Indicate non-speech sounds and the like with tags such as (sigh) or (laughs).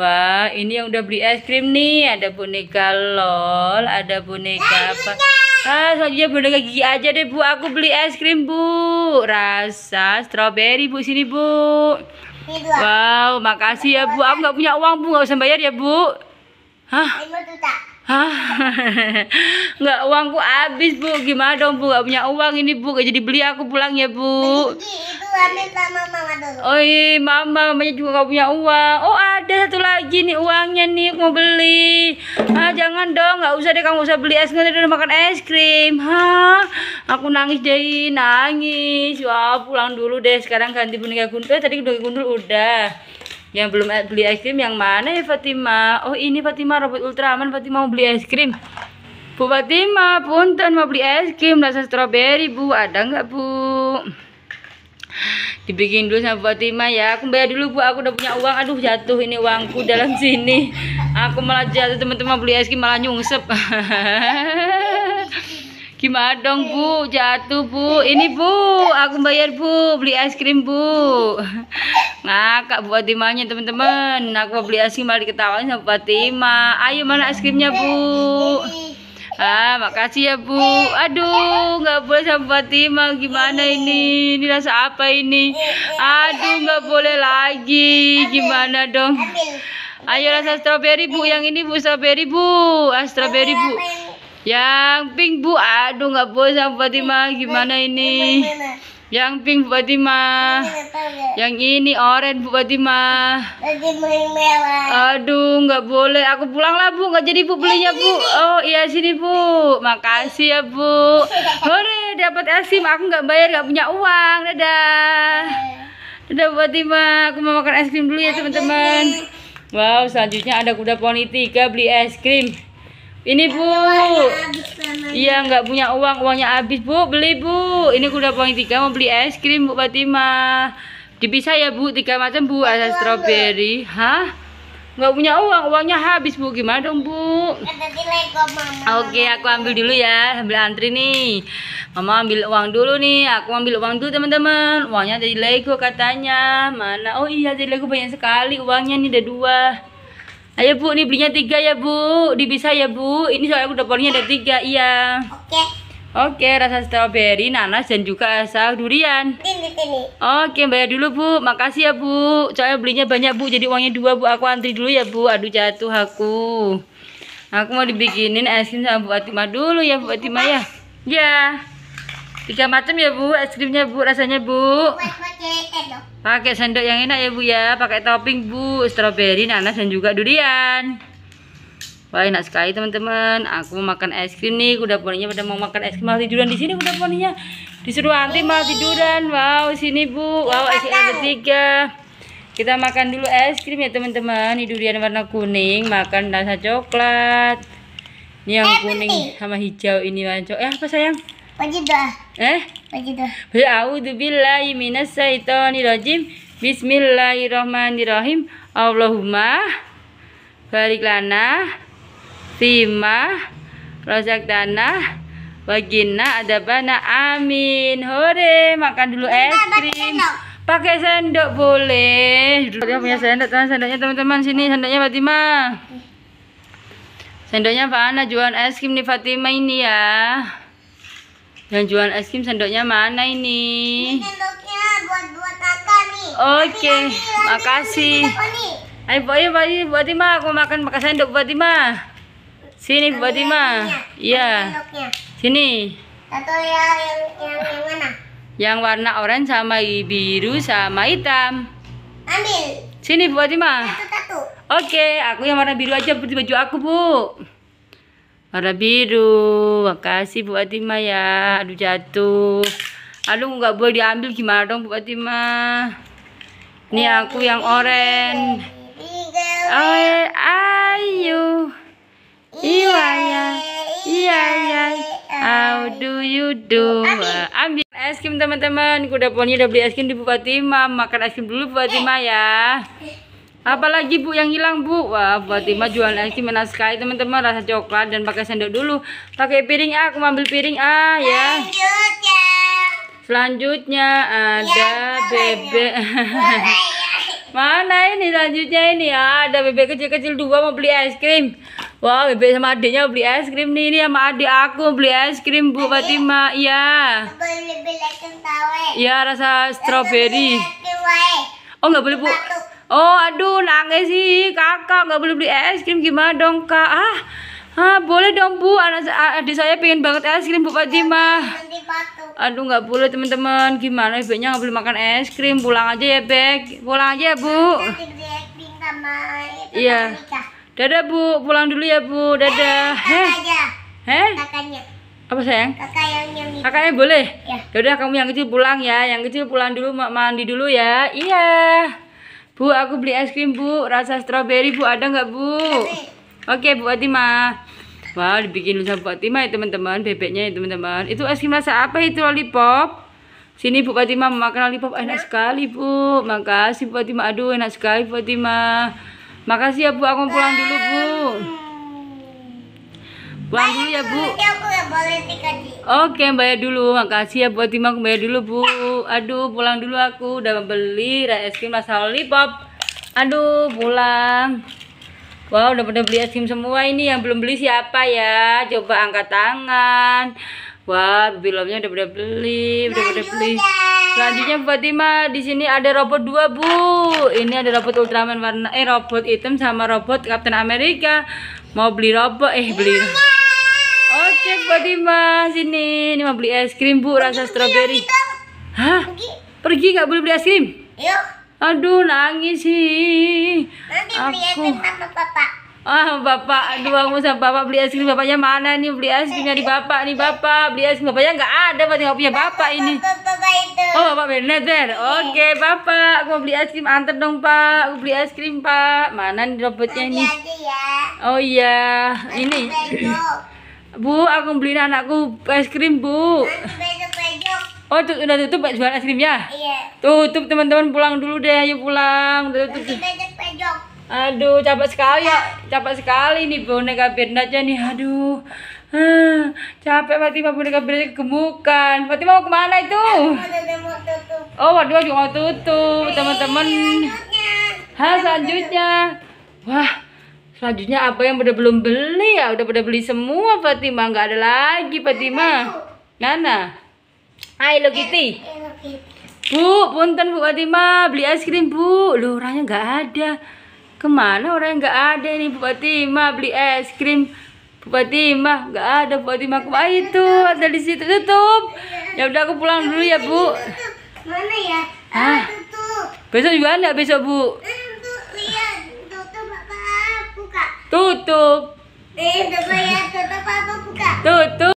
Wah, ini yang udah beli es krim nih. Ada boneka LOL, ada boneka apa? Ah, selanjutnya boneka gigi aja deh, Bu. Aku beli es krim, Bu. Rasa strawberry, Bu. Sini, Bu. Wow, makasih ya, Bu. Aku nggak punya uang, Bu. Nggak usah bayar ya, Bu. Hah? (laughs) nggak uangku habis bu gimana dong bu nggak punya uang ini bu gak jadi beli aku pulang ya bu oh iya mama mamanya juga gak punya uang oh ada satu lagi nih uangnya nih mau beli ah jangan dong nggak usah deh kamu usah beli es krim udah makan es krim hah aku nangis deh nangis wah pulang dulu deh sekarang ganti boneka gundul eh, tadi boneka gundul udah yang belum eh, beli es krim yang mana ya Fatima oh ini Fatima robot Ultraman Fatima mau beli es krim Bu Fatima pun punten mau beli es krim rasa stroberi Bu ada nggak Bu dibikin dulu sama Bu Fatima ya aku bayar dulu Bu aku udah punya uang aduh jatuh ini uangku dalam sini aku malah jatuh teman-teman beli es krim malah nyungsep (laughs) Gimana dong Bu? Jatuh Bu. Ini Bu, aku bayar Bu, beli es krim Bu. (laughs) Ngakak buat timahnya teman-teman. Aku mau beli es krim mari ketawain sama buat timah Ayo mana es krimnya Bu? Ah, makasih ya Bu. Aduh, gak boleh sama buat timah Gimana ini? Ini rasa apa ini? Aduh, gak boleh lagi. Gimana dong? Ayo rasa strawberry Bu, yang ini Bu, strawberry Bu. Ah, stroberi Bu. Yang pink bu, aduh nggak boleh sama Fatima. Gimana ini? Yang pink bu Fatima. Ya. Yang ini orange bu Fatima. Aduh nggak boleh. Aku pulang lah bu, nggak jadi bu belinya bu. Oh iya sini bu, makasih ya bu. (laughs) Hore dapat krim, aku nggak bayar nggak punya uang. Dadah. Iya. Dadah bu Fatima, aku mau makan es krim dulu ya teman-teman. Wow, selanjutnya ada kuda poni tiga beli es krim. Ini Bu. Ya, iya nggak punya uang, uangnya habis Bu. Beli Bu. Ini udah poin tiga mau beli es krim Bu Fatima. Dipisah ya Bu, tiga macam Bu, ada stroberi. Hah? Nggak punya uang, uangnya habis Bu. Gimana dong Bu? Oke, aku ambil dulu ya, ambil antri nih. Mama ambil uang dulu nih, aku ambil uang dulu teman-teman. Uangnya dari Lego katanya. Mana? Oh iya, dari Lego banyak sekali uangnya nih ada dua. Ayo Bu, ini belinya tiga ya Bu. dibisa ya Bu. Ini soalnya udah poninya ada tiga, iya. Oke. Oke, rasa stroberi, nanas dan juga rasa durian. Oke, okay, bayar dulu Bu. Makasih ya Bu. Soalnya belinya banyak Bu, jadi uangnya dua Bu. Aku antri dulu ya Bu. Aduh jatuh aku. Aku mau dibikinin es krim sama Bu Fatima dulu ya Bu Fatima ya. Ya. Yeah. Tiga macam ya Bu, es krimnya Bu, rasanya Bu. Pakai sendok yang enak ya Bu ya, pakai topping Bu, stroberi, nanas dan juga durian. Wah enak sekali teman-teman. Aku mau makan es krim nih. Kuda poninya pada mau makan es krim malah tiduran di sini. Kuda poninya disuruh anti malah tiduran. Wow sini bu. Wow es krim ada tiga. Kita makan dulu es krim ya teman-teman. Ini durian warna kuning. Makan rasa coklat. Ini yang eh, kuning sama hijau ini warna Eh apa sayang? Wajib dah. Eh? syaitonir rajim. Bismillahirrahmanirrahim. Allahumma barik lana fima rozaktana ada bana amin. Hore, makan dulu es krim. Pakai sendok boleh. Dia punya sendok, teman sendoknya teman-teman sini sendoknya Fatima. Sendoknya Fana jualan es krim nih Fatima ini ya. Yang jual es krim sendoknya mana ini? Ini sendoknya buat buat kakak nih. Oke, okay. makasih. Ayo buat Ima, buat Ima, aku makan makan sendok buat Ima. Sini buat Ima. Iya. Sini. Atau yang yang yang mana? Yang warna oranye sama biru sama hitam. Ambil. Sini buat Ima. Satu satu. Oke, okay, aku yang warna biru aja buat baju aku, Bu warna biru makasih Bu Fatima ya aduh jatuh aduh nggak boleh diambil gimana dong Bu Fatima ini aku yang oren oh ayo iya ya iya ya how do you do ambil es krim teman-teman kuda poni udah beli es krim di Bu Fatima makan es krim dulu Bu Fatima ya apalagi bu yang hilang bu wah Fatima jualan es mena sekali teman-teman rasa coklat dan pakai sendok dulu pakai piring A ah. aku ambil piring A ah, ya selanjutnya selanjutnya ada bebek ya? (laughs) ya. mana ini selanjutnya ini ya ada bebek kecil-kecil dua mau beli es krim Wah, wow, bebek sama adiknya beli es krim nih. Ini sama adik aku beli es krim Bu Adik, Fatima. Iya. Eh. Iya, rasa strawberry eh. Oh, nggak boleh, Bu. Oh aduh nangis sih kakak nggak boleh beli es krim gimana dong kak? Ah, ah boleh dong bu anak ah, adik saya pengen banget es krim bu Fatima. Aduh nggak boleh teman-teman gimana ibunya nggak boleh makan es krim pulang aja ya Bek pulang aja ya bu. Iya. Dadah bu pulang dulu ya bu dadah. Eh, Heh. Heh. apa sayang? Kakak yang, Kakaknya boleh? Ya. Yaudah kamu yang kecil pulang ya, yang kecil pulang dulu mandi dulu ya. Iya. Bu, aku beli es krim, Bu. Rasa strawberry Bu. Ada nggak, Bu? Oke, okay, Bu Fatima. Wah, wow, dibikin sama Bu Fatima ya, teman-teman. Bebeknya ya, teman-teman. Itu es krim rasa apa itu, lollipop? Sini, Bu Fatima makan lollipop. Enak sekali, Bu. Makasih, Bu Fatima. Aduh, enak sekali, Bu Fatima. Makasih ya, Bu. Aku pulang dulu, Bu. Pulang dulu ya, Bu. Oke, Mbak Ya dulu. Makasih ya buat Timang Mbak Ya dulu, Bu. Aduh, pulang dulu aku. Udah beli es krim rasa lollipop. Aduh, pulang. Wow, udah pada beli es krim semua ini. Yang belum beli siapa ya? Coba angkat tangan. Wah, bilomnya udah pada beli, udah pada beli. Ya. Selanjutnya Fatima, di sini ada robot dua, Bu. Ini ada robot Ultraman warna eh robot hitam sama robot Captain America. Mau beli robot eh beli. Mama. Iya, cek Fatima sini. Ini mau beli es krim Bu rasa stroberi. Hah? Pergi. Pergi nggak boleh beli es krim? Yuk. Iya. Aduh nangis sih. Nanti Aku. beli es krim sama Bapak. Ah Bapak, aduh aku sama Bapak beli es krim. Bapaknya mana nih beli es krimnya di Bapak nih Bapak beli es krim. Bapaknya nggak ada, berarti enggak punya Bapak ini. Bapak itu. Oh Bapak benar iya. Oke okay, Bapak, aku mau beli es krim antar dong Pak. Aku beli es krim Pak. Mana nih robotnya ini? Ya. Oh iya, ini. Bu, aku beliin anakku es krim, Bu. Oh, tuh, udah tutup jualan es krimnya? Iya. Tutup, teman-teman pulang dulu deh, ayo pulang. Tutup, tutup. Aduh, capek sekali ya. Capek sekali nih boneka aja nih. Aduh. Hmm, capek Fatima boneka Bernadja kegemukan. Fatima mau kemana itu? Oh, waduh, juga mau tutup, teman-teman. Iya, Hah, selanjutnya. Wah, Selanjutnya apa yang udah belum beli ya? Udah pada beli semua Fatima, nggak ada lagi Fatima. Nana. Hai Hello Kitty. Bu, punten Bu Fatima, beli es krim Bu. Lu orangnya nggak ada. Kemana yang nggak ada ini Bu Fatima beli es krim? Bu Fatima nggak ada Bu Fatima kemana itu? Ada di situ tutup. Ya udah aku pulang dulu ya Bu. Mana ya? Ah, tutup. Besok juga enggak besok Bu. Eh, Tutup. Eh, tutup ya. Tutup apa buka? Tutup.